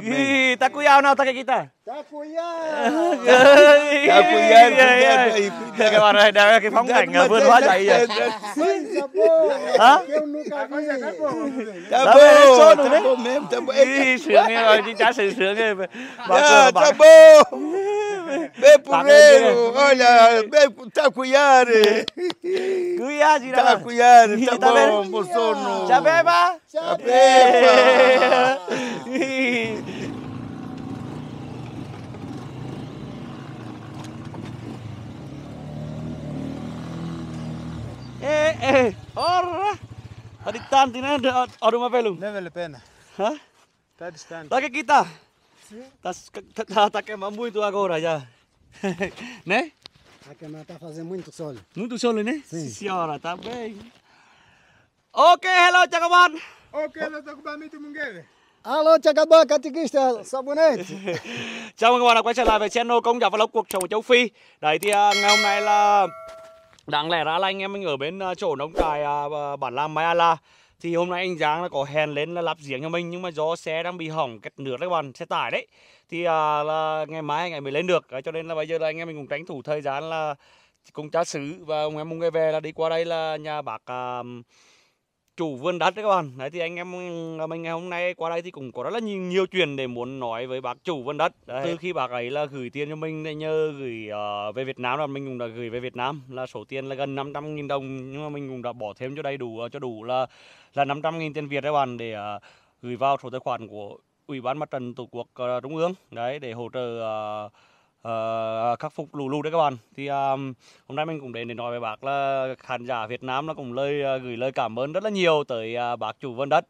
também. Ih, tá cuiá ou não, tá kita? Tá cuiá! Tá cuiá, cuidado aí, cuidado. Agora, daí que vamos ganhar, vamos lá daí. Coisa boa! Hã? Eu nunca vi. Tá bom, tá bom mesmo, tá bom. Ixi, a gente Tá bom! Be purrero, olha, be tacuiare. Cuiare, tacuiare, tá bom, moçono. Já beba? Já beba. Eh, eh, orra. Tadi tanti nende, aduh apa lu? Nende pena. Hah? Tadi tanti. Lagi kita. Tá, tá, tá queimando muito agora já. né? A queimada tá fazendo muito sol. Muito sol, né? Sim. Senhora, tá bem. Ok, hello, các bạn. Ok, hello, Chacabamito Mungueve. Alo, chào các bạn, catequista Sabonet. chào mừng các bạn đã quay trở lại với channel Công giáo Vlog Cuộc Sống Châu Phi. Đấy thì à, ngày hôm nay là đáng lẽ ra là anh em mình ở bên à, chỗ nông cài à, bản làm Mai thì hôm nay anh Giang là có hèn lên là lắp giếng cho mình nhưng mà do xe đang bị hỏng kẹt nước đấy các bạn xe tải đấy thì à, là ngày mai anh ấy mới lên được à, cho nên là bây giờ là anh em mình cũng tránh thủ thời gian là cùng cha xứ và ông em mùng về là đi qua đây là nhà bạc à, chủ vườn đất đấy các bạn đấy thì anh em à, mình ngày hôm nay qua đây thì cũng có rất là nhiều, nhiều chuyện để muốn nói với bác chủ vườn đất đấy. từ khi bác ấy là gửi tiền cho mình nhờ gửi uh, về Việt Nam là mình cũng đã gửi về Việt Nam là số tiền là gần 500 nghìn đồng nhưng mà mình cũng đã bỏ thêm cho đầy đủ uh, cho đủ là là 500 nghìn tiền Việt đấy các bạn để uh, gửi vào số tài khoản của Ủy ban Mặt trận Tổ quốc uh, Trung ương đấy để hỗ trợ uh, Ờ, khắc phục lũ lụt đấy các bạn thì um, hôm nay mình cũng đến để nói với bác là khán giả Việt Nam nó cũng lời uh, gửi lời cảm ơn rất là nhiều tới uh, bác chủ vân đất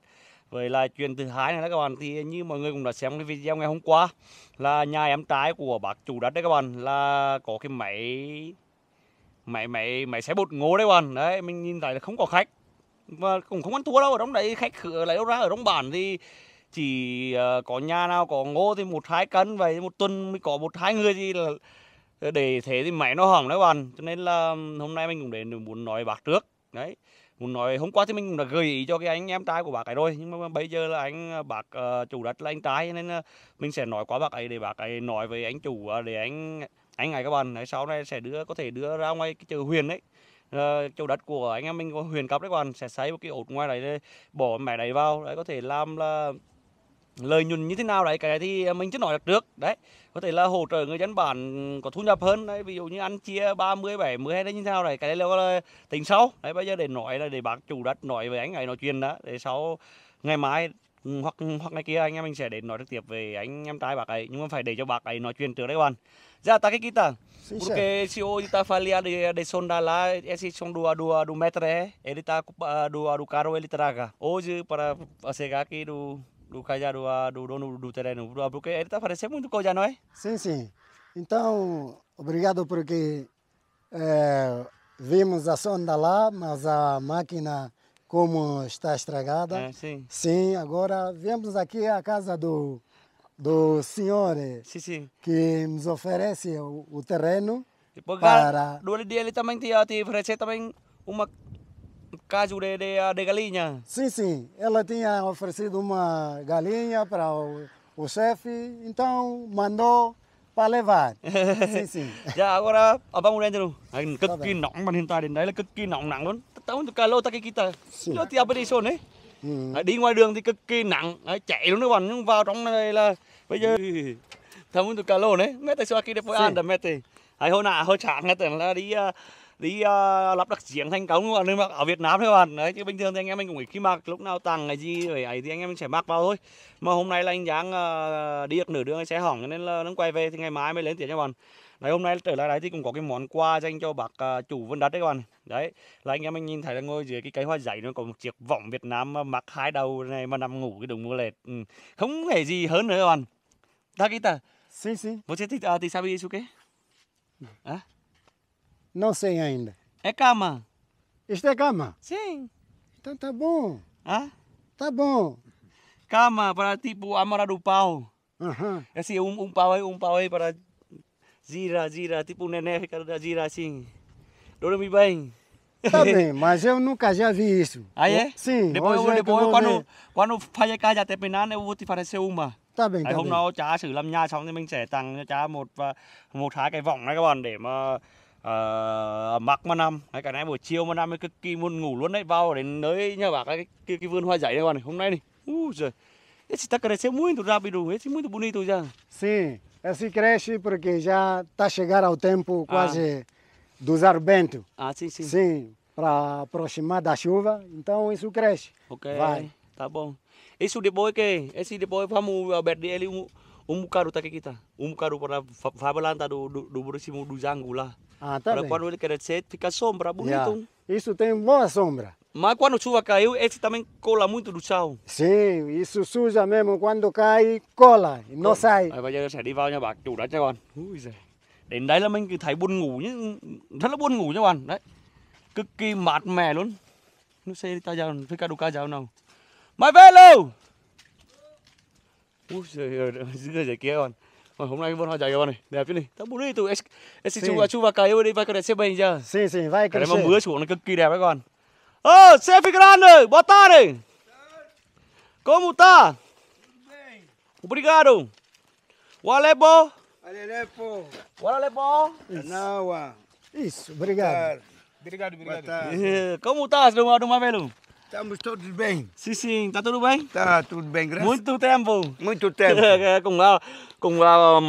với là chuyện thứ hai này đó các bạn thì như mọi người cũng đã xem cái video ngày hôm qua là nhà em trái của bác chủ đất đấy các bạn là có cái máy máy máy máy xe bột ngô đấy các bạn đấy mình nhìn thấy là không có khách và cũng không ăn thua đâu ở trong đấy khách khử lại đâu ra ở trong bản thì chỉ ờ, có nhà nào có ngô thì một hai cân vậy một tuần mới có một hai người gì là ờ, để thế thì máy nó hỏng đấy bạn cho nên là hôm nay mình cũng để muốn nói bác trước đấy muốn nói hôm qua thì mình cũng đã gợi ý cho cái anh em trai của bác ấy rồi nhưng mà bây giờ là anh ờ, bác uh, chủ đất là anh trai nên mình sẽ nói qua bác ấy để bác ấy nói với anh chủ để anh anh này các bạn đấy sau này sẽ đưa có thể đưa ra ngoài cái chợ huyền đấy uh, chỗ đất của anh em mình có huyền cấp đấy các bạn sẽ xây một cái ột ngoài này để bỏ mẻ đấy vào đấy có thể làm là lợi nhuận như thế nào đấy cái thì à, mình chưa nói được trước đấy có thể là hỗ trợ người dân bản có thu nhập hơn đấy ví dụ như ăn chia 30 70 hay đấy như thế nào đấy cái đấy là tính sau đấy bây giờ để nói là để bác chủ đất nói với anh ấy nói chuyện đó để sau ngày mai ừ, hoặc ừ, hoặc ngày kia anh em mình sẽ đến nói trực tiếp về anh em trai bác ấy nhưng mà phải để cho bác ấy nói chuyện trước đấy bạn ra ta cái kỹ porque ok hoy ta falia de de la ese son dua dua du metre elita dua à, du caro elita raga hoje para à, sega aqui do do Cajá, do, do dono do terreno, do ele está parecendo muito coisa, não é? Sim, sim. Então, obrigado porque é, vimos a sonda lá, mas a máquina como está estragada. É, sim. Sim, agora viemos aqui à casa do, do senhor eh, sim, sim. que nos oferece o, o terreno. para... Do dia ele também tinha te oferecer também uma Cajure de, de galinha? Sim, sim. Ela tinha oferecido uma galinha para o, o chefe, então mandou para levar. sim, sim. Dạ, agora vamos à dentro. Anh cực kỳ nóng mà hiện tại đến đấy là cực kỳ nóng nắng luôn. Tao muốn cà lô ta cái kita. Nó thì aperition ừ. đấy. Đi ngoài đường thì cực kỳ nặng, chạy luôn các bạn nhưng vào trong này là bây giờ ừ. thầm muốn cà lô đấy. Mẹ tại sao kia đẹp với ăn đã mẹ thì. Hãy hôm nào hơi chán nghe tưởng là đi uh, đi uh, ờ, lắp đặt giếng thành công các bạn mặc ở Việt Nam thôi bạn đấy chứ bình thường thì anh em mình cũng khi mặc lúc nào tặng cái gì phải ấy thì anh em mình sẽ mặc vào thôi mà hôm nay là anh Giang uh, đi được nửa đường anh sẽ hỏng nên là nó quay về thì ngày mai mới lên tiền cho bạn đấy hôm nay trở lại đấy thì cũng có cái món quà dành cho bác uh, chủ vườn đất đấy các bạn đấy là anh em mình nhìn thấy là ngồi dưới cái cây hoa giấy nó có một chiếc võng Việt Nam mặc hai đầu này mà nằm ngủ cái đồng mua lệt ừ. không hề gì hơn nữa các bạn ta kita si si vos ti uh, ti sabi suke à Não sei ainda. É cama? Isto é cama? Sim. Então tá bom. Ah? Tá bom. Cama para tipo amarrar o pau. Uhum. É Assim, um, um pau aí, um pau aí para gira, gira, tipo o neném fica da gira assim. Dorme bem. Tá bem, mas eu nunca já vi isso. Ah, é? Sim. Depois, hoje eu, é depois é eu quando, quando fazer casa terminar, eu vou te oferecer uma. Tá bem, Aí tá hôm nay nọ trả sử làm nhà xong thì mình sẽ tăng cho cha một một hai cái vòng này các bạn để mà uh, mặc mà nằm hay cả này buổi chiều mà nằm cực kỳ muốn ngủ luôn đấy vào đến nơi nhà bác cái, cái, cái vườn hoa giấy này còn hôm nay này uh, trời esse tá crescendo muito rápido esse muito bonito já sim esse cresce porque já está chegar ao tempo quase ah. dos arbentos ah sim sim sim para aproximar da chuva então isso cresce ok vai tá bom isso depois que esse depois vamos abrir ele um umu karu take kita umu karu para fabalanta do do, do próximo do jango lá ah, tá para bem. quando ele quer ser fica sombra bonito yeah. isso tem boa sombra mas quando chuva caiu esse eh, também cola muito do chão sim isso suja mesmo quando cai cola e não sai à, bây giờ sẽ đi vào nhà bác chủ đã cho con Ui giời. đến đây là mình cứ thấy buồn ngủ nhé rất là buồn ngủ nha bạn đấy cực kỳ mát mẻ luôn nó sẽ ta giao, phải cả đồ ca giàu nào mai về luôn Ui giời giời kia còn. Còn hôm nay con hoa chạy các bạn này, đẹp chứ này. Tao muốn đi từ tụi SC chú và chú và cái đi vai cái đẹp xếp bình chưa? xì xì vai cái. Cái mà mưa xuống nó cực kỳ đẹp các con. Ơ, xe phi grande, bota này. có Como tá? Obrigado. Walebo. Walebo. Walebo. Nawa. Isso, obrigado. Obrigado, obrigado. Como tá, Dom Avelum? Estamos todos bem. Sim, sim. Está tudo bem? Está tudo bem, graças Muito tempo. Muito tempo. cùng, cùng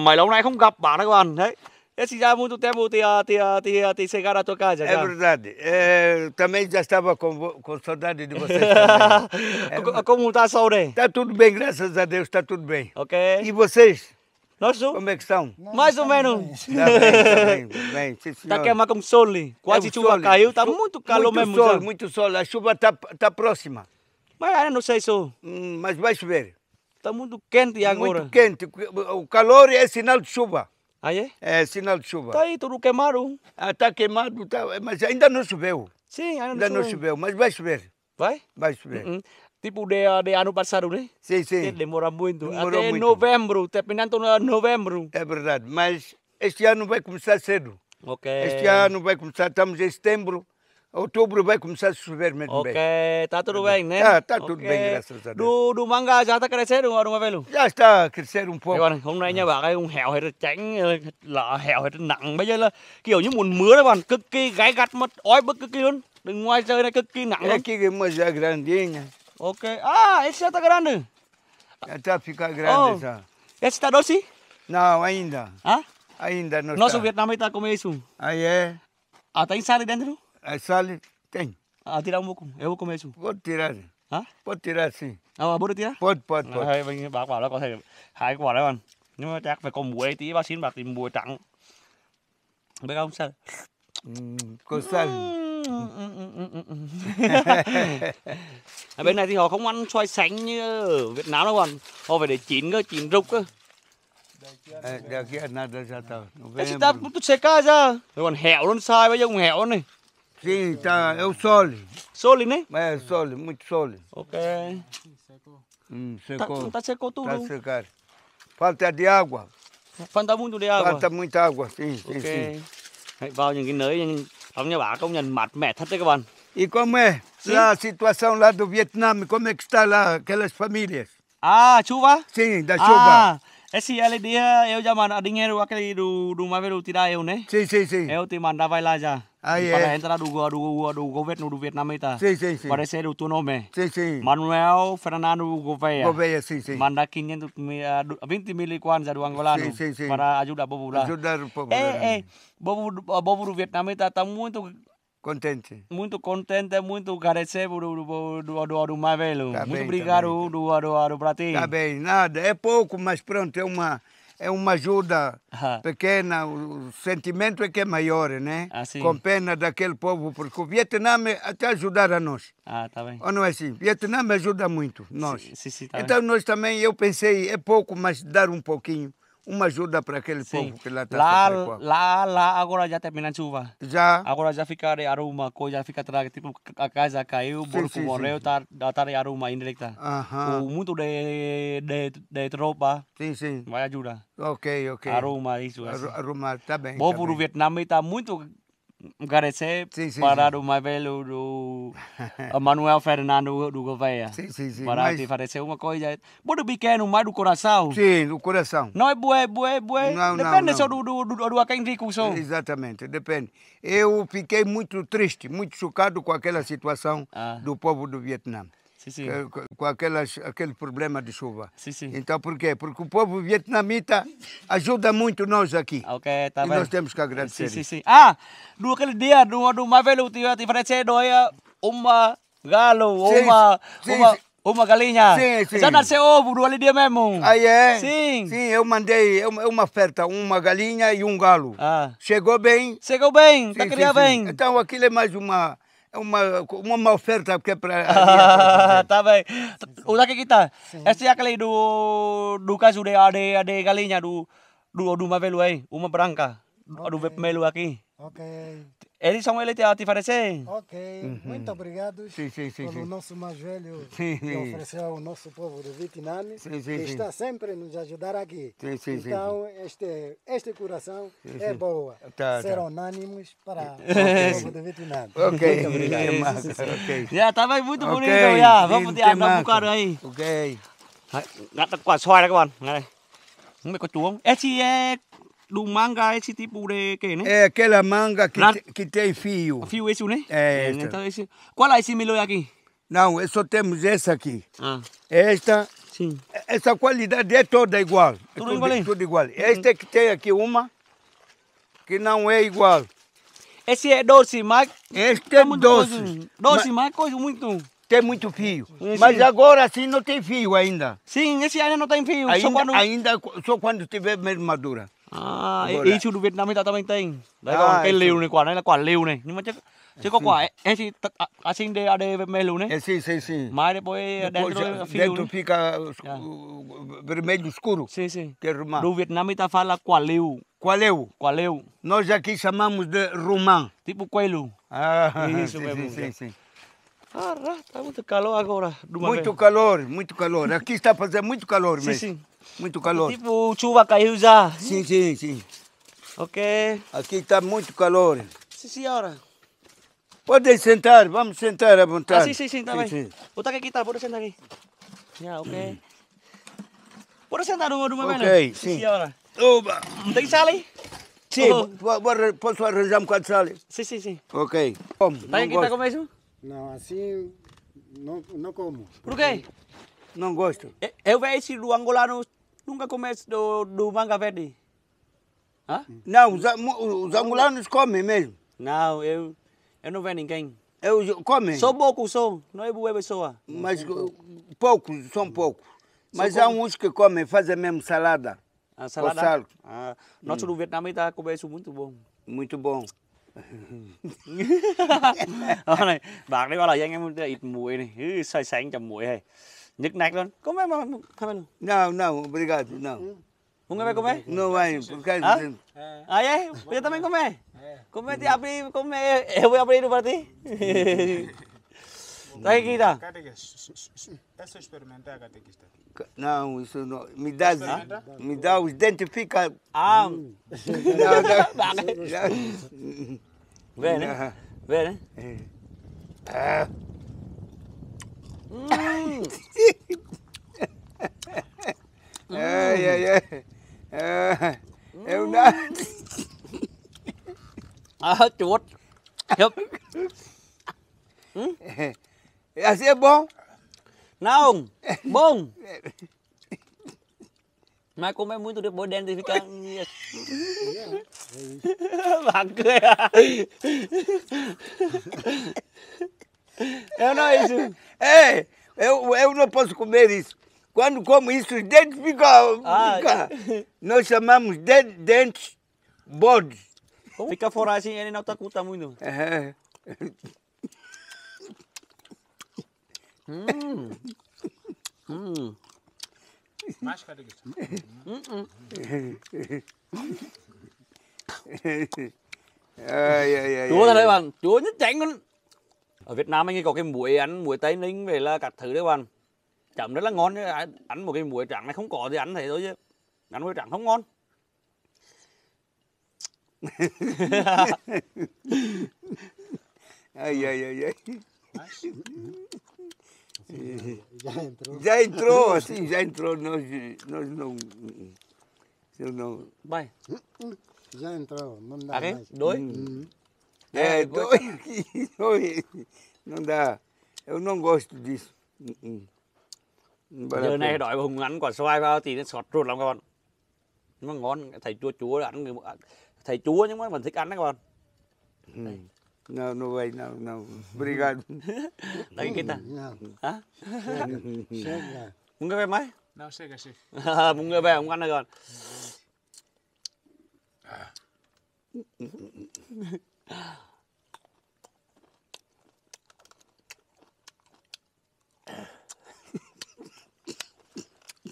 mấy lâu nay không gặp bạn các bạn. Đấy. Esse já há é muito tempo te, te, te, te chegaram à tua casa. É já. verdade. É, também já estava com, com saudade de vocês. é, Como está a saúde? Está tudo bem, graças a Deus, está tudo bem. Ok. E vocês? Nós Como é que são? Mais ou menos. Está tá tá tá queimado está como sol. Quase é chuva caiu, está muito calor muito mesmo. Sol, muito sol, a chuva está tá próxima. Mas ainda não sei se... Hum, mas vai chover. Está muito quente agora. Muito quente. O calor é sinal de chuva. Ah, é? É sinal de chuva. Está aí tudo queimado. Ah, está queimado, tá... mas ainda não choveu. Sim, ainda não choveu. não choveu, mas vai chover. Vai? Vai chover. Uh -uh tipo de, ah, de ano passado, né? Sim, sim. Ele demora muito. Demorou Até muito. novembro, terminando novembro. É verdade, mas este ano vai começar cedo. Ok. Este ano vai começar, estamos em setembro. Outubro vai começar a chover mesmo okay. bem. Ok, está tudo bem, né? Está tá tudo okay. bem, graças a Deus. Do, do manga já está crescendo agora, meu velho? Já está a crescer um pouco. agora, hôm nay nha bạn ơi, hẻo hết tránh, um hẻo hết nặng. Bây giờ là kiểu như mùa mưa đấy bạn, cực kỳ gáy gắt mất ói bức cực kỳ luôn. Đừng ngoài trời này cực kỳ nặng. É aqui que é grandinha. Ok. Ah, esse já está grande. Já está a ficar grande oh. já. Esse está doce? Não, ainda. Hã? Ah? Ainda não Nosso está. Vietnã está a comer isso. Ah, é? Ah, tem sal dentro? A sal tem. Ah, tirar um pouco. Eu vou comer isso. Pode tirar. Hã? Ah? Pode tirar sim. À, bố được tirar? Pode, pode, pode. Hai, mình, bác bảo là có thể hai quả đấy còn. Nhưng mà chắc phải có muối tí, bác xin bác tìm muối trắng. Biết không? Sao? Ừ, có sal. Uhm ở à, bên này thì họ không ăn xoài sánh như ở Việt Nam đâu còn họ phải để chín cơ chín rục cơ ờ, Chúng ta cũng sẽ ca ra. Còn hẹo luôn sai bây giờ cũng hẹo này. Sim, ta é o Soli. Soli, né? É, Soli, muito Soli. Ok. Hum, secou. Tá, não tá secou tudo. Tá secado. Falta de água. Falta muito de água. Falta muita água, sim, sim, okay. sim. Hãy vào những cái nơi Ông như bà công nhân mặt mẻ thật đấy các bạn. ¿Y cómo es sí. la situación lá do Vietnam? ¿Cómo está la, aquellas familias? À, chú chuva? Sí, à, eh, da chuva. Ah. Esi ele dia eu já manda dinheiro aquele do do Maveru tirar eu, né? sí. sim, sim. Eu te mandava lá já. Ah, yeah. Para entrar do, do, do governo do Vietnã, tá? Sim, sim, sim. Para ser autonome. Sim, sim. Manuel Fernando Gouveia. Gouveia, sim, sim. Manda 500 mil, 20 mil kwanza do angolano sim, sim, sim. para ajudar o povo lá. Ajudar o povo é, é. O povo do Vietnã está muito contente. Muito contente, muito agradecido do, do, do, do, do Mavelo. Tá muito bem, obrigado tá do, do, do, do Brasil. Tá bem, nada, é pouco, mas pronto, é uma é uma ajuda pequena, o sentimento é que é maior, né? Ah, Com pena daquele povo, porque o Vietnã até ajudar a nós. Ah, tá bem. Ou não é assim? O Vietnã ajuda muito, nós. Sim, sim, sim, tá então bem. nós também, eu pensei, é pouco, mas dar um pouquinho uma ajuda para aquele Sim. povo que lá está lá, lá, lá, agora já termina a chuva. Já. Agora já fica de aroma, já fica atrás, tipo, a casa caiu, o porco morreu, está tá de aroma indireta. Tá. Aham. O muito de, de, de tropa. Sim, sim. Vai ajudar. Ok, ok. Aroma, isso. Assim. Aroma, tá bem. O povo tá do Vietnã está muito Garece sim, parar para sim. o mais velho do Manuel Fernando do Gouveia. Sim, sim, sim. Para mas... te parecer uma coisa. Muito pequeno, mais do coração. Sim, do coração. Não é bué, bué, bué. Não, depende não, só do, do, do, do quem rico sou. Exatamente, depende. Eu fiquei muito triste, muito chocado com aquela situação ah. do povo do Vietnã. Sim, sim. Eh, com, com aquelas, aquele problema de chuva. Sim, sim. Então por quê? Porque o povo vietnamita ajuda muito nós aqui. Ok, tá e bem. E nós temos que agradecer. Sim, sim, sim. Ah, no aquele dia, no, no mais velho, eu te doia uma galo, uma, sim, uma, sim. uma galinha. Sim, sim. Já nasceu ovo no ali dia mesmo. Ah, é? Sim. Sim, eu mandei é é uma oferta, uma galinha e um galo. Ah. Chegou bem? Chegou bem, está criando bem. Então aquilo é mais uma uma, uma oferta porque é para. Ah, tá bem. O que é que kita. Essa é aquela do do caso de de, de galinha do do do Mavelo aí, uma branca. Okay. Do okay. aqui. Ok. Eles são ele a te parecer? Ok, uhum. muito obrigado sim, sim, sim, pelo nosso mais velho sim, que ofereceu ao nosso povo do Vietnã, que está sempre a nos ajudar aqui. então, Este, este coração é boa. Tá, tá. Ser tá. unânimos para o povo do Vietnã. Ok, muito obrigado. Sim, Já yeah, tá tava muito bonito. Okay. Yeah. Vamos abrir um bocado aí. Ok. Ngắt tá com a đó các bạn. Ngay đây. o biết é. É do manga esse tipo de eh, que, né? É, aquela manga que, que tem fio. O fio isso, né? É, Então, esse... Qual é esse melhor aqui? Não, só temos essa aqui. Ah. Esta. Sim. Essa qualidade é toda igual. Tudo, é tudo igual? Tudo igual. Uhum. Esta que tem aqui uma, que não é igual. Esse é doce, mas... Este é, é doce. Doce, mas... mas coisa muito tem muito fio. Mas agora sim não tem fio ainda. Sim, esse ano não tem fio. Ainda, só quando, ainda, só quando tiver mesmo madura. À, ý, ý chủ Việt Nam mình tạo ra bánh đấy à, cái lều này quả này là quả lều này nhưng mà chắc chứ có quả a ad vermelho né? É sim, sim, sim. Mas depois, dentro, dentro fica vermelho escuro. Sim, sim. Que é rumã. Do Vietnã está fala qualeu. Qualeu. Nós aqui chamamos de rumã. Tipo coelho. Ah, Isso mesmo. Sim, sim, sim. Ah, tá muito calor agora. Muito vez. calor, muito calor. Aqui está fazendo muito calor mesmo. Sim, Muito calor. Tipo, chuva caiu já. Sim, sim, sim. Ok. Aqui está muito calor. Sim, senhora. Podem sentar, vamos sentar à vontade. Ah, sim, sim, sim, tá sim, bem. Sim. aqui, tá, pode sentar aqui. Yeah, ok. Hum. Pode sentar uma, uma vez, Ok, sim. sim. senhora. Oba. Tem sala aí? Sim, oh. posso arranjar um bocado de sala? Sim, sim, sim. Ok. Vamos, tá aqui, tá com mais não, assim não, não como. Por quê? Não gosto. É, eu vejo do angolano nunca começo do, do manga verde. Hã? Hum. Não, os, os angolanos comem mesmo. Não, eu, eu não vejo ninguém. Eu come? Só poucos são, não é boa pessoa. Ah. Mas eh, poucos, são poucos. Mas há uns que comem, fazem mesmo salada. A ah, salada? Ah, hum. nosso hum. do Vietnã está com isso muito bom. Muito bom. đó này bạc đấy bao lời với anh em ít muối này cứ xoay sáng chầm muối hay nhức nách luôn có mấy mà không no no obrigado no Não vai comer? Não vai, porque... Ah, ah é? Eu também comer. Comer, abre, comer. Eu vou abrir para ti. Tá é catequista. Catequista. essa só experimentar, catequista. Não, isso não. Me dá, é me dá os dentes, fica. Ah! Hum. não, né? não. Vê, né? Vê, né? Ah. Hum. ai, ai, ai. Ah, eu não. Ah, outro Hum? É. Assim é bom? Não, bom. Mas é muito depois dentro e ficar... Bacana. Eu não isso. É, eu, eu não posso comer isso. Quando como isso, os dentes ficam... Ah. fica. Nós chamamos de dentes bodes. Fica fora assim, ele não está curta muito. É. Chúa ra đấy bạn, chúa nhất tránh con. Ở Việt Nam anh ấy có cái muối ăn muối Tây Ninh về là các thứ đấy bạn. Chấm rất là ngon chứ, ăn một cái muối trắng này không có thì ăn thế thôi chứ. Ăn muối trắng không ngon. Ai ai ai ai. É, já entrou. Já entrou, assim, já entrou. Nós, nós não. Eu não. Vai. Já entrou, não dá. Okay? Mais. Dois? Uhum. É, é dois, dois. Não dá. Eu não gosto disso. Uhum. Giờ này đói hùng ăn quả xoài vào thì nó sọt ruột lắm các bạn. Nó ngon, thầy chua chúa ăn thầy chúa nhưng mà mình thích ăn đấy các bạn. Ừ. Não, não vai, não, não. Obrigado. Nakikita? Ừ, não. Ha? Chega. Munga ba, Mai? Não, chega, chega. À, Munga ba, không ăn được rồi.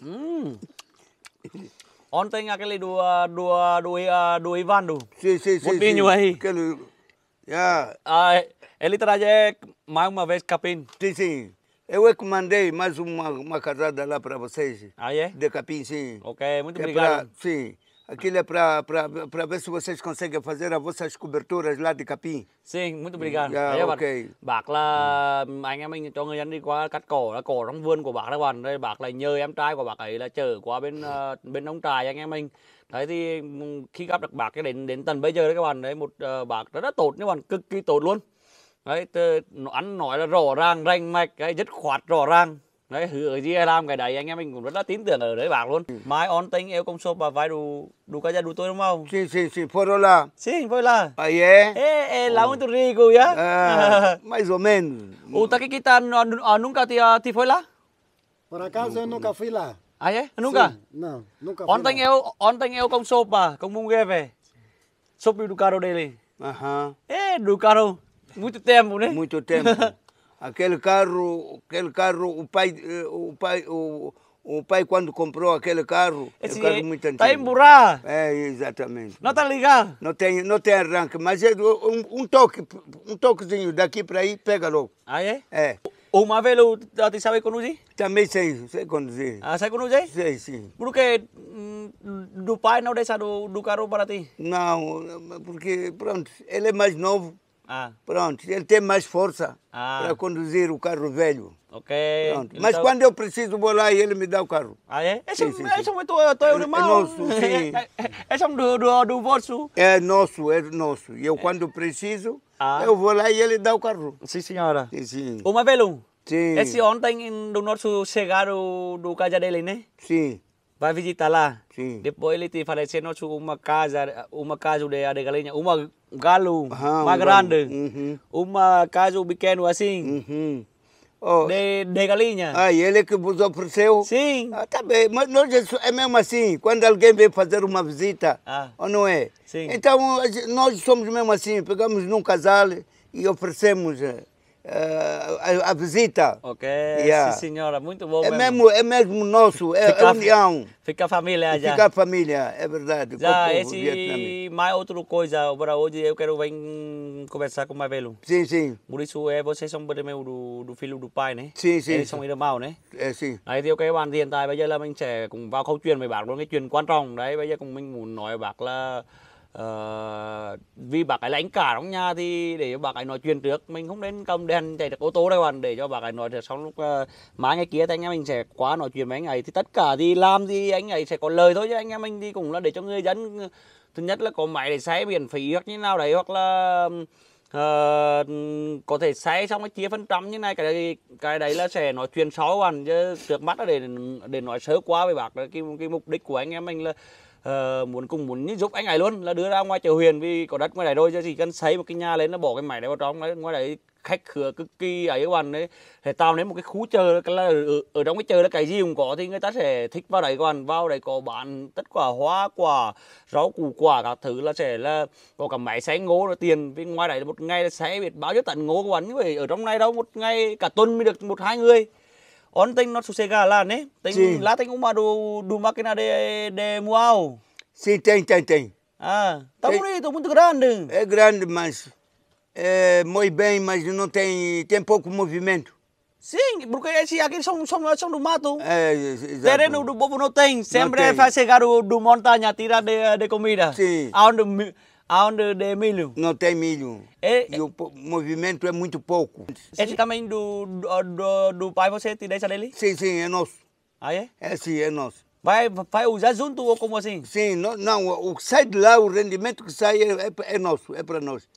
Mm. On tay nga cái này đùa đùa đùa à, đùa Ivan đùa. Si si si. Một pin như vậy. Yeah. Ah, ele traz mais uma vez capim. Sim, sim. Eu é que mandei mais uma, uma casada lá para vocês. Ah, é? De capim, sim. Ok, muito é obrigado. Pra, sim. Aquilo é para ver se vocês conseguem fazer as vossas coberturas lá de capim. Sim, muito obrigado. Yeah, Đấy, okay. bạn, bác là ừ. anh em mình cho người dân đi qua cắt cỏ, là cỏ trong vườn của bác đó bạn. Đây bác là nhờ em trai của bác ấy là chở qua bên uh, bên ông trại anh em mình. thế thì ừ, khi gặp được bác đến đến tận bây giờ đấy các bạn đấy một uh, bác rất là tốt các bạn cực kỳ tốt luôn đấy tớ, anh nói là rõ ràng rành mạch cái dứt khoát rõ ràng đấy hứa gì ai làm cái đấy anh em mình cũng rất là tin tưởng ở đấy bác luôn ừ. mai on tính yêu công shop và vai đủ đủ cái gia đủ tôi đúng không si si si rồi là si phô là à ye e e làm un turi cô ya mai zo men u ta cái kita à, à, nunca thì à, thì phô là por acaso nunca fui lá Ai ấy, nunca? Não, nunca. On ontem eo, on tang eo công sop à, công mung ghê về. Sop đi Ducaro dele. Aham. É, carro. Muito tempo, né? Muito tempo. aquele carro, aquele carro, o pai, eh, o pai, o, o pai quando comprou aquele carro, Esse é um carro muito tá antigo. Está emburrar. É, exatamente. Não está ligado? Não tem, não tem arranque, mas é um, um toque, um toquezinho daqui para aí, pega logo. Ah, é? É. O mais velho já ti sabe conduzir? Também sei, sei conduzir. Ah, sei conduzir? Sei, sim. Porque hum, do pai não deixa do, carro para ti? Não, porque pronto, ele é mais novo. Ah. Pronto, ele tem mais força ah. para conduzir o carro velho. Ok. Pronto. Mas então- quando eu preciso, vou lá e ele me dá o carro. Ah, é? Esse, sim, sim, esse sim. é teu, teu irmão? É nosso, sim. Esse é do, do, do vosso? É nosso, é nosso. E eu, é. quando preciso, ah. eu vou lá e ele dá o carro. Sim, senhora. Sim, sim. Uma velum? Sim. Esse ontem, do nosso chegar do casa dele, né? Sim. Vai visitar lá. Sim. Depois ele te oferece nosso uma casa, uma casa de, de galinha, uma galo, uma um grande, galo. Uhum. uma casa pequena assim. Uhum. Oh. De, de galinha. Ah, e ele que vos ofereceu? Sim. Ah, tá bem. Mas nós é mesmo assim, quando alguém vem fazer uma visita, ah. ou não é? Sim. Então, nós somos mesmo assim, pegamos num casal e oferecemos eh, ah, a, a, visita. Ok, yeah. sim senhora, muito bom. É mesmo, mesmo é mesmo nosso, é, fica, é união. Fica a família já. Fica a família, é verdade. Já, esse Vietname. mais outra coisa, para hoje eu quero vir conversar com o Mavelo. Sim, sim. Por isso é, vocês são primeiro do, do filho do pai, né? Sim, sim. Eles são irmãos, né? É, sim. aí eu quero bạn, thì hiện tại bây giờ là mình sẽ cùng vào câu chuyện với bác luôn, cái chuyện quan trọng. Đấy, bây giờ cùng mình muốn nói bác là uh, vì bà cái lãnh cả trong nhà thì để cho bà cái nói chuyện trước mình không nên cầm đèn chạy được ô tô đâu bạn để cho bà cái nói được xong lúc uh, ờ, má ngày kia thì anh em mình sẽ quá nói chuyện với anh ấy thì tất cả thì làm gì anh ấy sẽ có lời thôi chứ anh em mình thì cũng là để cho người dân thứ nhất là có máy để xay biển phí hoặc như nào đấy hoặc là uh, có thể xay xong cái chia phần trăm như này cái đấy, cái đấy là sẽ nói chuyện xóa bạn chứ trước mắt là để để nói sớ quá với bác cái cái mục đích của anh em mình là uh, muốn cùng muốn giúp anh ấy luôn là đưa ra ngoài chợ huyền vì có đất ngoài đấy thôi chứ chỉ cần xây một cái nhà lên nó bỏ cái máy đấy vào trong đấy ngoài đấy khách khứa cực kỳ ấy các bạn đấy thì tạo nên một cái khu chợ là ở, ở trong cái chợ là cái gì cũng có thì người ta sẽ thích vào đấy các bạn vào đấy có bán tất cả hoa quả rau củ quả các thứ là sẽ là có cả máy xay ngô là tiền vì ngoài đấy một ngày là xay biết bao nhiêu tận ngô các bạn như vậy ở trong này đâu một ngày cả tuần mới được một hai người ontem nós nó lá, né? gà lá tem uma do do đồ de de nào sim tem tem tem ah tá bonito muito grande é grande mas é muito bem mas não tem tem pouco movimento Sim, porque esse aqui são, são, são do mato. É, exato. Terreno do povo não tem. Sempre não tem. faz chegar do, do montanha, tirar de, de comida. Sim. Aonde de milho? Não tem milho. É, e, o movimento é muito pouco. Esse também do, do, do pai você te deixa dele? Sim, sim, é nosso. Ah, é? É sim, é nosso. Vai, vai usar junto ou como assim? Sim, não, não o que sai de lá, o rendimento que sai é, é, é nosso, é para nós.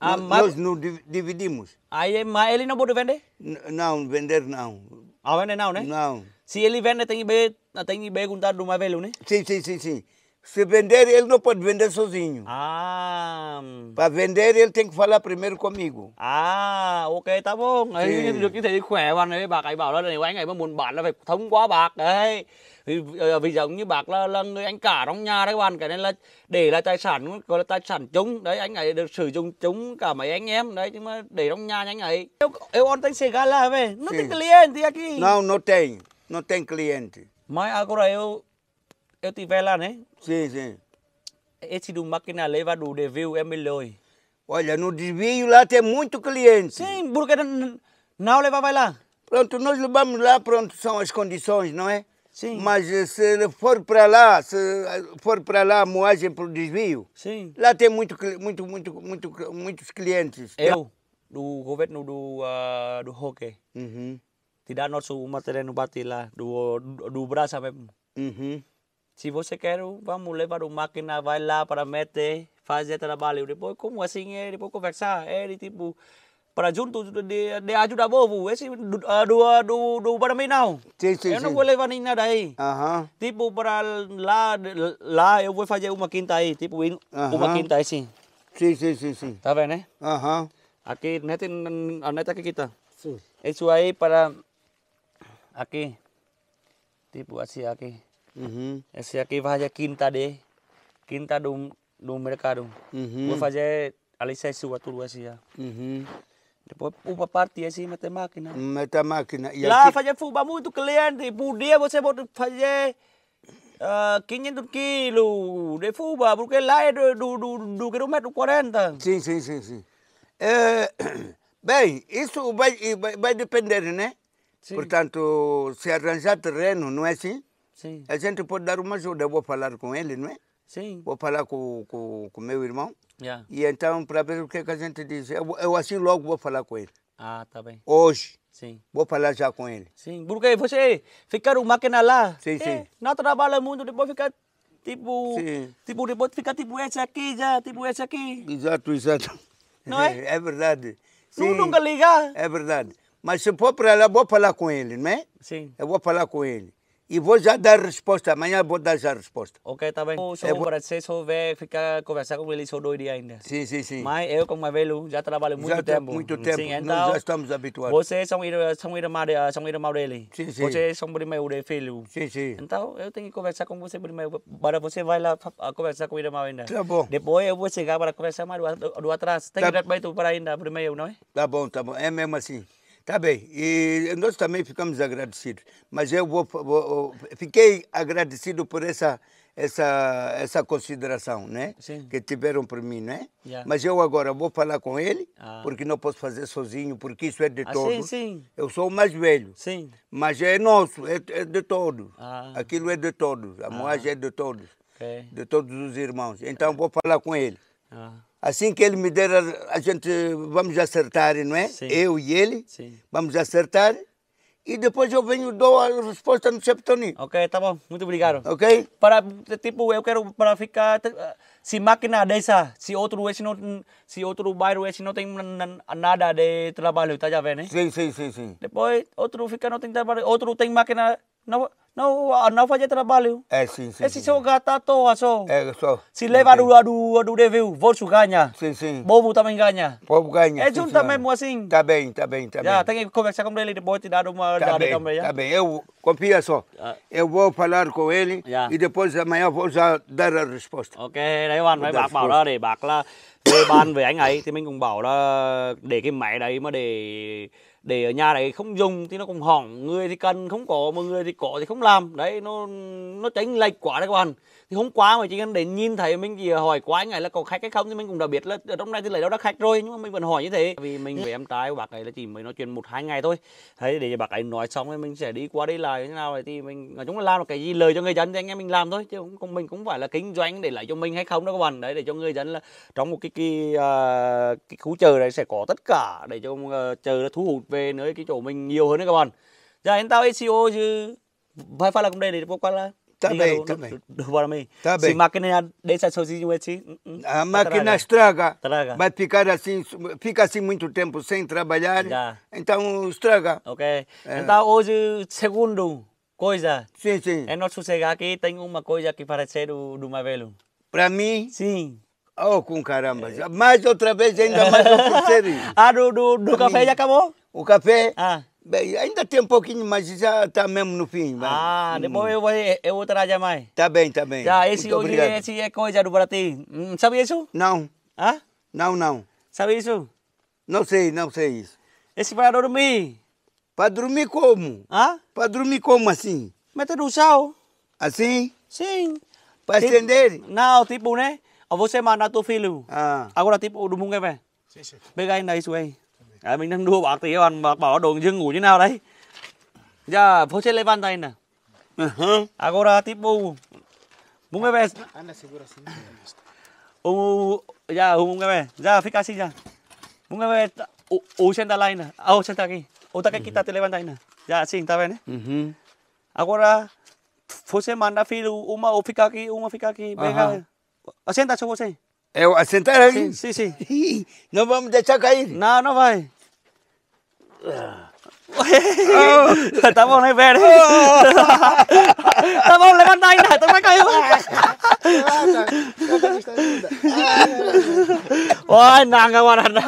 Ah, nós mas... nos dividimos. Aí, é mas ele não pode vender? N não, vender não. Ah, vender não, né? Não. Se ele vende, tem que, tem que perguntar do mais velho, né? Sim, sim, sim, sim. Se vender, ele não pode vender sozinho. Ah. Para vender, ele tem que falar primeiro comigo. À, ok, tá bom. Đấy, được như thế thì khỏe bạn ấy. Bác ấy bảo là nếu anh ấy mà muốn bán là phải thông qua bạc. đấy. Vì, ờ, ờ, vì giống như bạc là, là người anh cả trong nhà đấy bạn. Cái này là để là tài sản, gọi là tài sản chúng. Đấy, anh ấy được sử dụng chúng cả mấy anh em. Đấy, nhưng mà để trong nhà anh ấy. Eu, eu ontem chegar lá, velho. Não Sim. tem cliente aqui. À não, não tem. Não tem cliente. Mas agora eu eu tiver lá, né? Sim, sim. Esse do máquina leva do desvio é melhor. Olha, no desvio lá tem muito cliente. Sim, porque não levar vai lá. Pronto, nós levamos lá, pronto, são as condições, não é? Sim. Mas eh, se for para lá, se eh, for para lá a moagem para o desvio, Sim. lá tem muito, muito, muito, muito, muitos clientes. Eu, do governo do, uh, do hockey, uhum. te dá nosso material no bate lá, do, do, do braço mesmo. Uhum. Se você quer, vamos levar uma máquina, vai lá para meter, fazer trabalho. Depois, como assim, é, depois conversar. Ele, é, tipo, para junto de, de ajudar o povo. Esse do, do, ah, do, ah, do mim não. Sim, sim, eu não vou levar nem nada aí. Uh -huh. Tipo, para lá, lá eu vou fazer uma quinta aí. Tipo, uh -huh. uma quinta assim. sim. Sim, sim, sim, Tá vendo, né? Uh eh? -huh. Aqui, neta, neta aqui quita. Sim. Isso aí para... Aqui. Tipo assim, aqui. Uhum. Esse aqui vai fazer quinta de. Quinta do, do mercado. Uhum. Vou fazer a licença tudo assim. Uhum. Depois uma parte assim, mete máquina. Mete máquina. E Lá aqui... fazer fuba muito cliente. Por dia você pode fazer. Uh, 500 quilos de fubá, porque lá é do, do, do, do quilômetro 40. Sim, sim, sim. sim. É, bem, isso vai, vai, vai depender, né? Sim. Portanto, se arranjar terreno, não é assim? Sim. A gente pode dar uma ajuda. Eu vou falar com ele, não é? Sim. Vou falar com o com, com, meu irmão. Yeah. E então, para ver o que, que a gente diz. Eu, eu assim logo vou falar com ele. Ah, tá bem. Hoje. Sim. Vou falar já com ele. Sim, porque você ficar uma máquina lá. Sim, é, sim. não trabalha muito, depois fica tipo. Sim. Tipo, depois fica tipo esse aqui já, tipo esse aqui. Exato, exato. Não é? É, é verdade. Sim. Não, nunca ligar. É verdade. Mas se for para lá, vou falar com ele, não é? Sim. Eu vou falar com ele e vou já dar resposta. Amanhã vou dar já resposta. Ok, tá bem. O senhor é, para ser só ficar conversar com ele, sou doido ainda. Sim, sim, sim. Mas eu, como é velho, já trabalho muito já tempo. muito tempo, sim, então, nós já estamos habituados. Vocês são, são, irmã, são dele. Sim, sim. Vocês são primeiro de filho. Sim, sim. Então, eu tenho que conversar com você primeiro, para você vai lá conversar com o irmão ainda. Tá bom. Depois eu vou chegar para conversar mais do, do atrás. Tem tá... ir para ainda primeiro, não é? Tá bom, tá bom. É mesmo assim. Tá bem, e nós também ficamos agradecidos, mas eu vou, vou, fiquei agradecido por essa, essa, essa consideração né? que tiveram por mim, né? Yeah. Mas eu agora vou falar com ele, ah. porque não posso fazer sozinho, porque isso é de ah, todos. Sim, sim. Eu sou o mais velho, sim. mas é nosso, é, é de todos. Ah. Aquilo é de todos, a ah. moagem é de todos, okay. de todos os irmãos. Então é. vou falar com ele. Ah. Assim que ele me der, a gente vamos acertar, não é? Sim. Eu e ele, Sim. vamos acertar. E depois eu venho dou a resposta no Septoni. Ok, tá bom. Muito obrigado. Ok? Para, tipo, eu quero para ficar... Ah, se máquina dessa, se outro esse não... Se outro bairro esse não tem nada de trabalho, tá já vendo, né? Sim, sim, sim, sim. Depois, outro fica não tem trabalho. Outro tem máquina não, não, não fazer trabalho. É, eh, sim, sim. Esse sim, seu sim. gato à toa só. É, só. Eh, Se levar do, do, do review, bolso ganha. Sim, sim. Bobo também ganha. Bobo ganha. É junto também, assim. Tá bem, tá bem, tá Já, bem. Tem que conversar com ele depois te dar uma tá bem, também. Tá bem, eu confia só. Ah. Eu vou falar com ele já. e depois amanhã vou já dar a resposta. Ok, đấy bạn, mấy bác bảo đó để bác là về bàn về anh ấy thì mình cũng bảo là để cái máy đấy mà để để ở nhà đấy không dùng thì nó cũng hỏng người thì cần không có mà người thì có thì không làm đấy nó nó tránh lệch quá đấy các bạn thì hôm qua mà chỉ cần đến nhìn thấy mình chỉ hỏi quá anh ấy là có khách hay không thì mình cũng đã biết là ở trong này thì lấy đâu đã khách rồi nhưng mà mình vẫn hỏi như thế vì mình với em trai của bác ấy là chỉ mới nói chuyện một hai ngày thôi thấy để bác ấy nói xong thì mình sẽ đi qua đây lại thế nào thì mình nói chung là làm được cái gì lời cho người dân thì anh em mình làm thôi chứ cũng mình cũng phải là kinh doanh để lại cho mình hay không đó các bạn đấy để cho người dân là trong một cái cái, à, cái khu chợ này sẽ có tất cả để cho ờ, chờ nó thu hút về nơi cái chỗ mình nhiều hơn đấy các bạn giờ dạ, anh tao SEO chứ phải phải là cũng đây để qua là Também, também. Dorme. bem. Tá tá Se é assim, hum, hum, a máquina deixar sozinho assim... A máquina estraga. Estraga. Vai ficar assim, fica assim muito tempo sem trabalhar. Já. Então estraga. Ok. É. Então hoje, segundo coisa... Sim, sim. É nosso chegar aqui, tem uma coisa que parece do, do Mavelo. Para mim? Sim. Oh, com caramba. É. Mais outra vez, ainda mais oferecer. ah, do, do, do café mim. já acabou? O café? Ah. Bem, ainda tem um pouquinho, mas já está mesmo no fim. Mas... Ah, hum. depois hum. eu, vou, eu vou trazer mais. Tá bem, tá bem. Tá, esse, Muito hoje, esse é coisa do Brasil. Hum, sabe isso? Não. Hã? Não, não. Sabe isso? Não sei, não sei isso. Esse vai dormir. Para dormir como? Hã? Para dormir como assim? Mete no sal. Assim? Sim. Para tipo, estender? Não, tipo, né? Você manda teu filho. Ah. Agora, tipo, do mundo é, velho. Sim, sim. Pega ainda isso aí. à, mình đang đua bạc thì các bạn bạc bảo đồ dương ngủ như nào đấy giờ dạ, phố trên levantai nè à, agora tipo Bunga vez. Ana segura assim. O já o bunga vez. Já fica assim já. Bunga vez o o senta lá ainda. Ah, o senta aqui. O tá que tá te levanta ainda. Já assim, tá vendo? Uhum. Agora você manda filho uma ou fica aqui, uma fica aqui, pega. Senta só você. É sentar é, ali, Sim, sim. sim. não vamos deixar cair? Não, não vai. Ah oh. tá bom, né, velho? tá bom, levanta ainda, tu vai cair. ai nanga agora não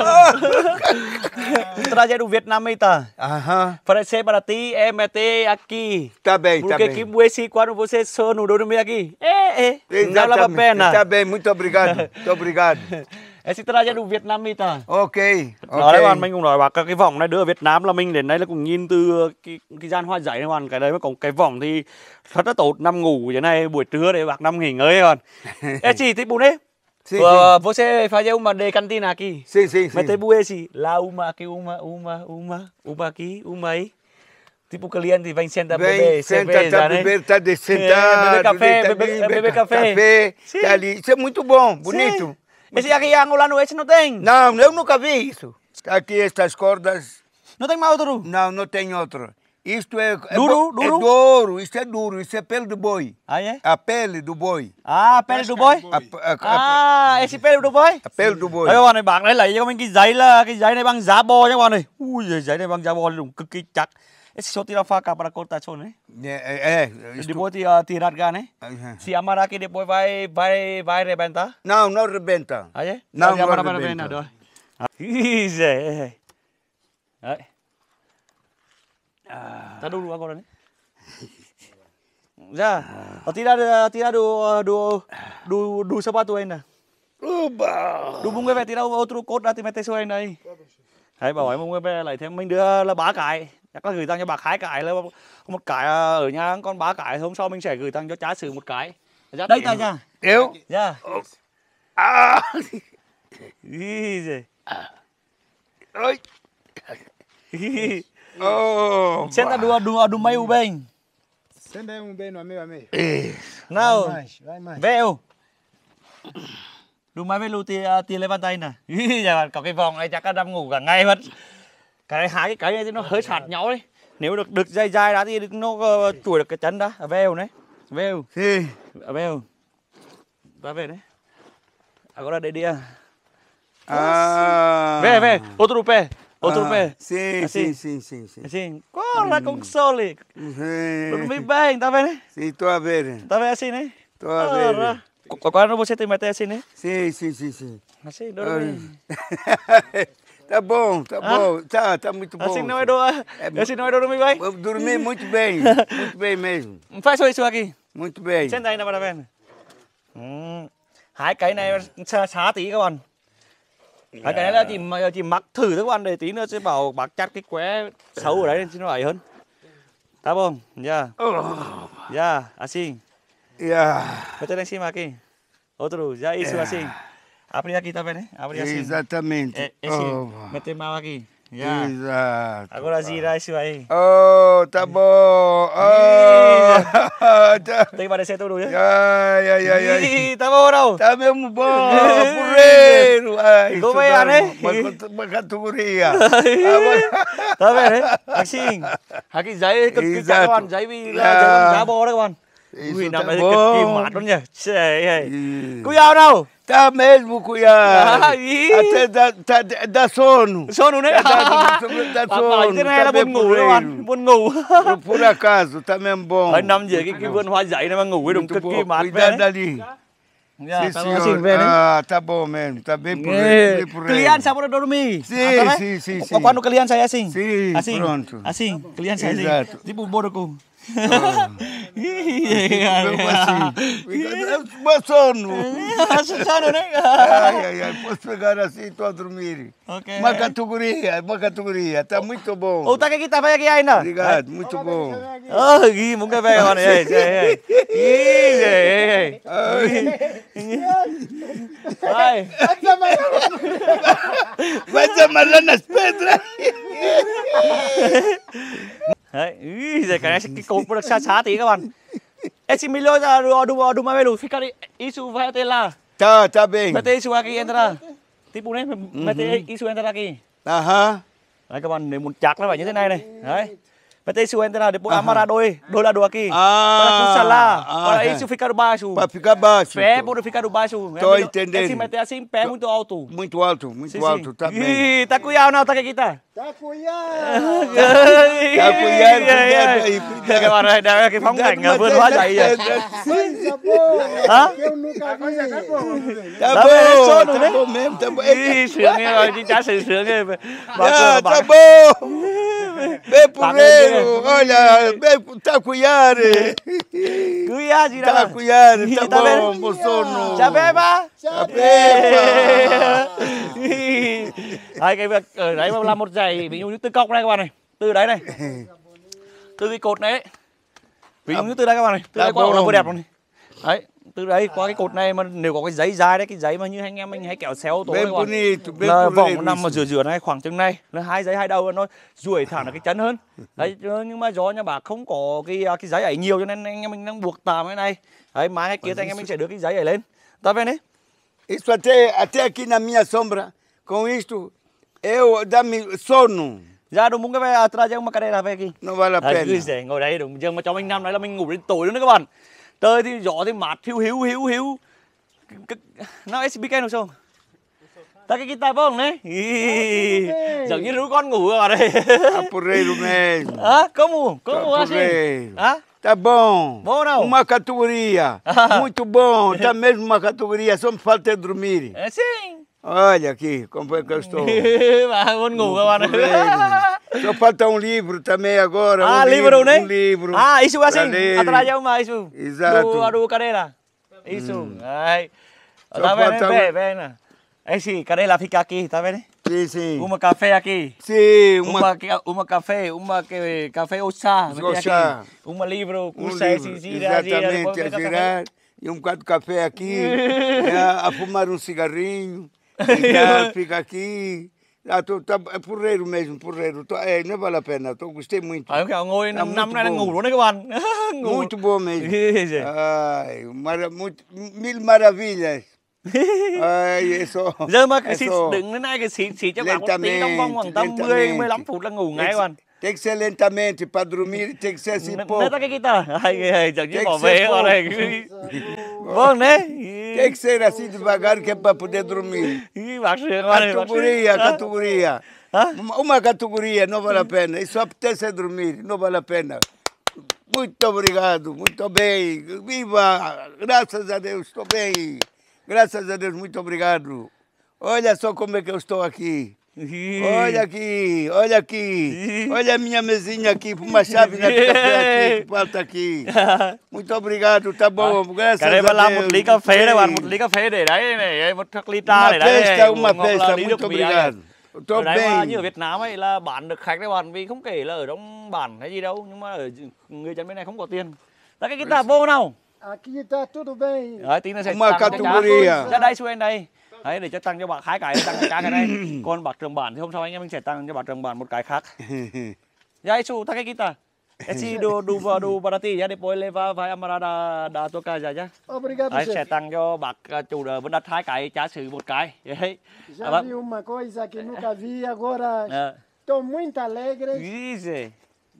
Trazer o vietnamita. Tá? Aham. Oferecer para ti é meter aqui. Tá bem, tá bem. Porque que esse quando você só não dorme aqui. É, é. Não leva a pena. Tá bem, muito obrigado. Muito obrigado. em xin ta ra Việt Nam đi ta ok đó đấy bạn mình cũng nói bác các cái vòng này đưa ở Việt Nam là mình đến đây là cũng nhìn từ cái, cái gian hoa giấy này bạn cái đấy mà còn cái vòng thì rất là tốt nằm ngủ thế này buổi trưa để bạc nằm nghỉ ngơi còn em chỉ thích bún đấy Sim, uh, você fazia uma de cantina aqui? Sim, sim, sim. Mas tipo esse, lá uma, aqui uma, uma, uma, uma aqui, uma aí. Tipo o cliente vem sentar bem, beber senta, cerveja, tá né? Beber, tá de sentar, é, beber café, beber, beber, beber café. café tá ali. Isso é muito bom, bonito. Sim. Esse e aqui angolano esse não tem? Não, eu nunca vi isso. Aqui estas cordas... Não tem mais outro? Não, não tem outro. Isto é, duro, é, duro? É duro, isso é duro, isso é pele do boi. Ah, é? A pele do boi. Ah, a pele do boi? boi. A, a, a, ah, esse pele do boi? A pele do boi. Ê, bạn này bạn lấy lại cho mình cái giấy là cái giấy này bằng giá bò nha bạn này. Ui, giấy này bằng giá bò đúng cực kỳ chắc. soti ra faca para cortar chon, né? É, é. Depois de uh, tirar gás, né? Se amarrar aqui depois vai, vai, vai rebentar? Não, não rebenta. Ah, é? Não, não, não rebenta. Isso, é. Aí. Tá duro agora, né? Já. Tirar, tirar do, do, do, do sapato ainda. Uba. Đúng không về thì đâu ô tôi cốt ra thì mày tay xôi này Đấy bảo ấy mọi người về lại thêm mình đưa là bá cải chắc là gửi tặng cho bác hai cái là một cái ờ, ở nhà con ba cái hôm sau mình sẽ gửi tặng cho cha sử một cái Rất dạ, đấy dạ. ta nha yêu nha dạ. à gì gì ơi Oh, Senta do do do meio bem. Senta um bem no meu amigo. Não. Vai mais, vai mais. Veu. Đúng máy với lưu tia à, tia lên bàn tay nè. Dạ, có cái vòng này chắc đã đâm ngủ cả ngày mất cái này hai cái cái này thì nó ờ, hơi dạ. sạt nhau đấy nếu được được dài dài ra thì nó ờ, chuỗi được cái chân đó ở veo đấy veo thì ở veo ta về đấy agora de đi à ve ve outro pé outro pé sim sim sim sim sim assim cola com o sol tudo bem tá vendo sim tô a ver tá vendo assim né tô a ver quando você tem mete assim né sim sim sim sim assim dorme Tá bom, tá ah? bom. Tá, tá muito bom. Assim não é dor. É, assim não é dor dormir bem? Eu dormi muito bem. muito bem mesmo. Faz só isso aqui. Muito bem. Senta aí na banana. Hum. Hai cái này xá, xá tí các bạn. Hai yeah. cái này là chị dạ. chị mặc thử các bạn để tí nữa sẽ bảo bác chặt cái que xấu ở đấy cho nó ấy hơn. Tá bom. Yeah. Yeah, assim. Yeah. Vou ter em cima aqui. Outro, já isso yeah. Abre aqui, tá vendo? ¿eh? Abre assim. Exatamente. É, eh, esse, eh, oh. Meter mal aqui. Yeah. Exato. Agora girar isso aí. Oh, tá bom. Oh. Tem que parecer tudo, né? Ai, ai, ai, ai. tá bom, não? Tá mesmo bom. Porreiro. Ai, Como é, né? Uma categoria. tá vendo, né? Assim. Aqui já é que já còn já vi já bom, né, các bạn? Isso Ui, tá bom. Que mát lắm nhỉ. Cuidado, não. Tá mesmo, cunhado. Aí. Até dá, tá, dá sono. Sono, né? Dá, dá, dá sono. Cái ah, này bom buồn ngủ bom anh, buồn ngủ. Por acaso, tá mesmo bom. Hồi não giờ cái cái vườn hoa dại này mà ngủ đúng cực kỳ mát về đấy. Dali. Ya, sí, señor. Ah, tá bom mesmo, Tá bem por, yeah. por Kalian saya pernah dormir. Sim, ah, sim. sí, sí. Quando kalian saya assim? Sim, asing. pronto. Assim, kalian saya assim. Exato. Tipo um bodoku. Passou-no. né? Ai, ai, ai. Posso pegar assim e estou a dormir. Okay. Uma categoria, uma categoria. Está muito bom. aqui, está bem aqui ainda. Obrigado, muito bom. Ah, Gui, muito bem, Ei, ei, ei. Vai. Vai nas pedras. Đấy, giờ cái này cái cột nó được xa xa tí các bạn. xin milo ra đùm đùm mấy lù ficar isso vai até lá. chờ tá bem. Mete isso aqui entra. Tipo né, mete ừ isso entra à ha, Đấy các bạn, nếu muốn chặt nó phải như thế này này. Đấy. Vai esse Wendel, depois uh-huh. amarrado aí, eh, dobrado aqui. Ah, para funcionar, ah, para isso é. ficar baixo. Para ficar baixo. Pé é tô. ficar baixo. Estou é entendendo. Se meter assim, pé tô. muito alto. Muito alto, muito sim, alto, sim. tá bem. Ih, tá cuidado não, tá aqui, tá? Tá, tá cuidado tá cuidado cuidado aí. Agora, daqui que vamos ganhar, vamos lá daí. Tá boa, né? Hã? eu nunca tá vi. Tá, tá é bom, tá né? bom mesmo, tá bom. Ixi, a gente tá sem sangue. Ah, tá bom. Vem por ele. Olha, Tacuyare. Cuyare, Tacuyare, tá bom, moçono. Chapeba? Chapeba. Đấy, cái việc ở ờ, đấy làm một giày, ví dụ như từ cọc này các bạn này, từ đấy này. Từ cái cột này Ví dụ như à, từ đây các bạn này, từ à, đây qua là vừa đẹp luôn này. Đấy, từ đấy qua cái cột này mà nếu có cái giấy dài đấy cái giấy mà như anh em mình hay kéo xe ô tô bên còn đi, bên là vòng nằm mà rửa rửa này khoảng chừng này là hai giấy hai đầu nó duỗi thẳng là cái chân hơn đấy nhưng mà gió nhà bà không có cái à, cái giấy ấy nhiều cho nên anh em mình đang buộc tạm cái này đấy mai hay kia anh em mình sẽ đưa cái giấy ấy lên tá vendo đấy isso até até aqui na minha sombra com isto eu dá-me sono ra dạ, đúng cái về atrás à, chứ mà cái đây là về kì nó vale a pena ngồi đây đúng chứ mà cho mình nằm đấy là mình ngủ đến tối luôn đấy các bạn trời thì gió thì mát hiu hiu hiu hiu nào SBK nào xong Ta cái guitar bông đấy. Giống như rú con ngủ rồi đây. Apureiro mesmo. Ah, como? Como assim? Ah? Tá bom. Bom não? Uma categoria. Muito bom. Tá mesmo uma categoria. Só me falta dormir. É sim. Olha aqui, como é que eu estou. Vamos ngủ các bạn Só falta um livro também agora. Ah, um livro, livro, né? Um livro. Ah, isso é assim. Atrás é uma, isso. Exato. Do, do Carela. Isso. Hum. Aí. Só tá vendo, falta... vem, vem. Né? É, Esse Carela fica aqui, tá vendo? Sim, sim. Uma café aqui. Sim, uma... Uma, uma café, uma que, café ou chá. Ou chá. Um livro, curso, um livro. Gira, Exatamente, gira, é a girar. E um quadro de café aqui. a, a fumar um cigarrinho. Então, fica aqui. Ah, tô, tá, é porreiro mesmo, porreiro. Tô, é, não vale a pena, tô, gostei muito. Aí, okay, ngồi tá 5 não nay đang ngủ luôn đấy Muito bom mesmo. Ai, mara, muito, mil maravilhas. Ai, é só, Giờ mà tem que ser lentamente para dormir, tem que ser assim, pouco. Neta que tá. Ai, ai, de tem bom, Bom, né? Tem que ser assim devagar que é para poder dormir. Categoria, ah? categoria. Ah? Uma categoria, não vale a pena. Isso apetece dormir, não vale a pena. Muito obrigado, muito bem. Viva! Graças a Deus, estou bem. Graças a Deus, muito obrigado. Olha só como é que eu estou aqui. Olha aqui, olha aqui. Olha a minha mesinha aqui, uma chave na café aqui, falta aqui. Muito obrigado, tá bom. Ah, graças a Deus. lá một ly cà phê đây bạn, một ly cà phê để Uma festa, uma festa, muito obrigado. Tô bem. như ở Việt Nam ấy là bán được khách đấy bạn vì không kể là ở trong bản hay gì đâu nhưng mà ở người dân bên này không có tiền. Là cái guitar vô nào? Aqui tá tudo bem. tính là sẽ Uma categoria. Ra đây xuống đây đấy để cho tăng cho bác hai cái tăng cái cái này còn bác trưởng bản thì hôm sau anh em mình sẽ tăng cho bạc trường bản một cái khác ya itu tak kita Esse do do do Barati já dạ, depois levar vai amarrar da da tua casa já. Obrigado. Ai você tăng cho bạc à, chủ đỡ vẫn đặt hai cái trả sự một cái. Já vâng. vi uma coisa que nunca vi agora. Dạ. Tô muito alegre. Isso.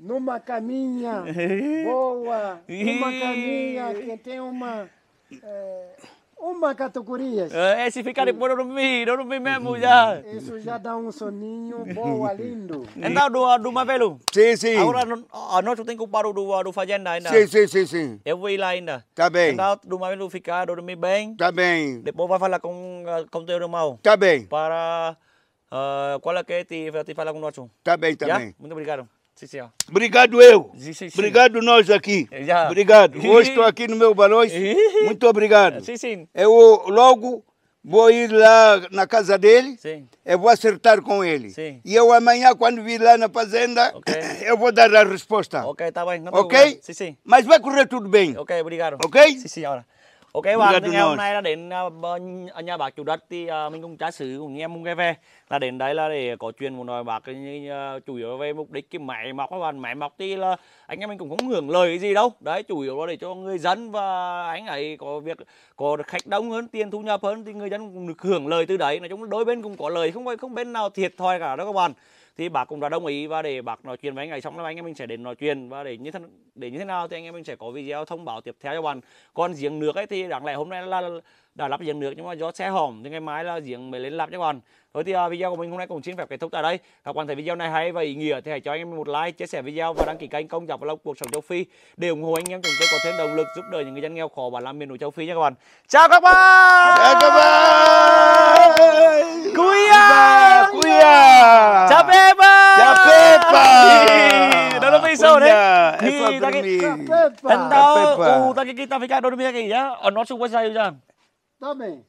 Numa caminha boa, numa caminha que tem uma eh, uma categoria é, é, se ficarem por dormir, dormir mesmo uhum. já. Isso já dá um soninho boa, uhum. lindo. Então, do, do Mavelo. Sim, sim. Agora, a noite tem que parar do, do Fazenda ainda. Sim, sim, sim, sim. Eu vou ir lá ainda. Tá bem. Então, do Mavelo ficar, dormir bem. Tá bem. Depois vai falar com, com teu irmão. Tá bem. Para... Uh, qual é que te, é te falar com o nosso Tá bem, tá já? bem. Muito obrigado. Sim, senhor. Obrigado eu. Sim, sim, sim. Obrigado nós aqui. Já. Obrigado. Hoje estou aqui no meu balões. Muito obrigado. Sim, sim. Eu logo vou ir lá na casa dele. Sim. Eu vou acertar com ele. Sim. E eu amanhã, quando vir lá na fazenda, okay. eu vou dar a resposta. Ok, tá bem. Não ok? Sim, sim. Mas vai correr tudo bem. Ok, obrigado. Ok? Sim, senhora. ok bạn thì ngày rồi. hôm nay là đến uh, nhà bác chủ đất thì uh, mình cũng trả sử cùng anh em cũng về là đến đấy là để có chuyện một nói bạc cái, uh, chủ yếu về mục đích cái máy móc các bạn máy móc thì là anh em mình cũng không hưởng lời cái gì đâu đấy chủ yếu là để cho người dân và anh ấy có việc có khách đông hơn tiền thu nhập hơn thì người dân cũng được hưởng lời từ đấy nói chung là đối bên cũng có lời không phải không bên nào thiệt thòi cả đó các bạn thì bác cũng đã đồng ý và để bác nói chuyện với anh ấy xong là anh em mình sẽ đến nói chuyện và để như thế để như thế nào thì anh em mình sẽ có video thông báo tiếp theo cho bạn còn giếng nước ấy thì đáng lẽ hôm nay là đã lắp giếng nước nhưng mà do xe hỏng thì ngày mai là giếng mới lên lắp cho bạn rồi thì uh, video của mình hôm nay cũng xin phép kết thúc tại đây các bạn thấy video này hay và ý nghĩa thì hãy cho anh em một like chia sẻ video và đăng ký kênh công dọc vlog cuộc sống châu phi để ủng hộ anh em chúng tôi có thêm động lực giúp đỡ những người dân nghèo khổ và làm miền núi châu phi nha các bạn chào các bạn chào các bạn Kuya Kuya Dolomisa ulit. Ni taki. Tanda ko taki kita fika Dolomisa kay ya. Ano suwa sayo diyan? Dame.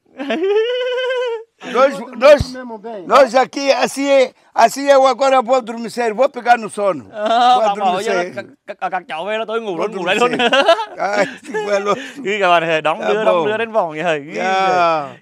Nós, nós, nós aqui, assim é, assim eu agora vou dormir sério, vou pegar no sono. Ah, vou dormir sério. Các cháu về là tôi ngủ luôn, ngủ lại luôn. Ai, quên luôn. Khi các bạn đóng đưa,